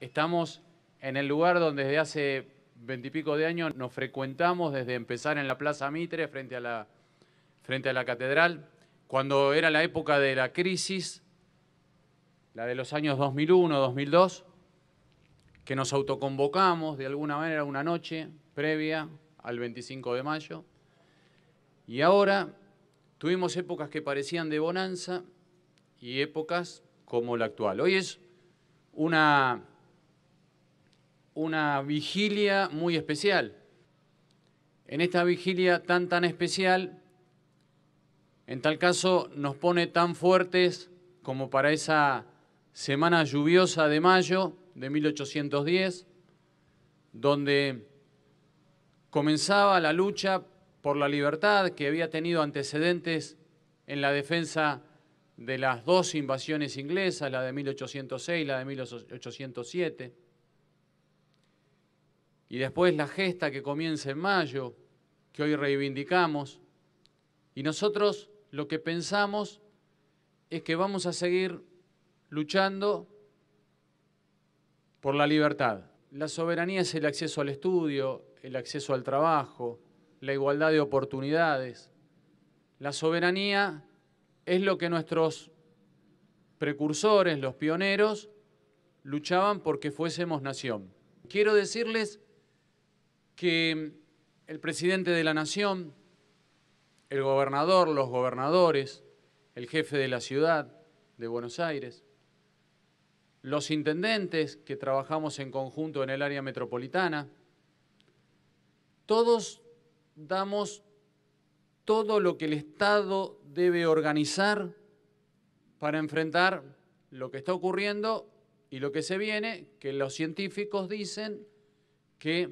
Estamos en el lugar donde desde hace veintipico de años nos frecuentamos desde empezar en la Plaza Mitre frente a la, frente a la catedral, cuando era la época de la crisis, la de los años 2001, 2002, que nos autoconvocamos de alguna manera una noche previa al 25 de mayo. Y ahora tuvimos épocas que parecían de bonanza y épocas como la actual. Hoy es una una vigilia muy especial. En esta vigilia tan tan especial, en tal caso nos pone tan fuertes como para esa semana lluviosa de mayo de 1810, donde comenzaba la lucha por la libertad que había tenido antecedentes en la defensa de las dos invasiones inglesas, la de 1806 y la de 1807 y después la gesta que comienza en mayo, que hoy reivindicamos, y nosotros lo que pensamos es que vamos a seguir luchando por la libertad. La soberanía es el acceso al estudio, el acceso al trabajo, la igualdad de oportunidades. La soberanía es lo que nuestros precursores, los pioneros, luchaban porque fuésemos nación. Quiero decirles que el presidente de la nación, el gobernador, los gobernadores, el jefe de la ciudad de Buenos Aires, los intendentes que trabajamos en conjunto en el área metropolitana, todos damos todo lo que el Estado debe organizar para enfrentar lo que está ocurriendo y lo que se viene, que los científicos dicen que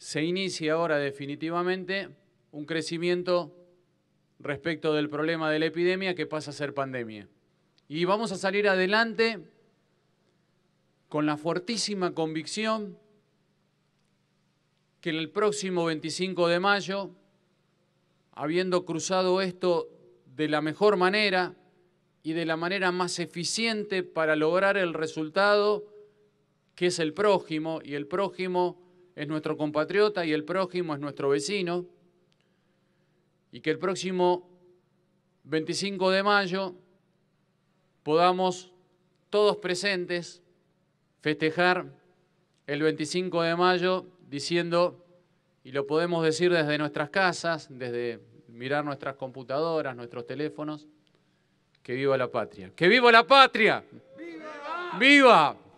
se inicia ahora definitivamente un crecimiento respecto del problema de la epidemia que pasa a ser pandemia. Y vamos a salir adelante con la fortísima convicción que en el próximo 25 de mayo, habiendo cruzado esto de la mejor manera y de la manera más eficiente para lograr el resultado, que es el prójimo, y el prójimo es nuestro compatriota y el prójimo es nuestro vecino, y que el próximo 25 de mayo podamos todos presentes festejar el 25 de mayo diciendo, y lo podemos decir desde nuestras casas, desde mirar nuestras computadoras, nuestros teléfonos, que viva la patria. ¡Que viva la patria! ¡Viva! ¡Viva!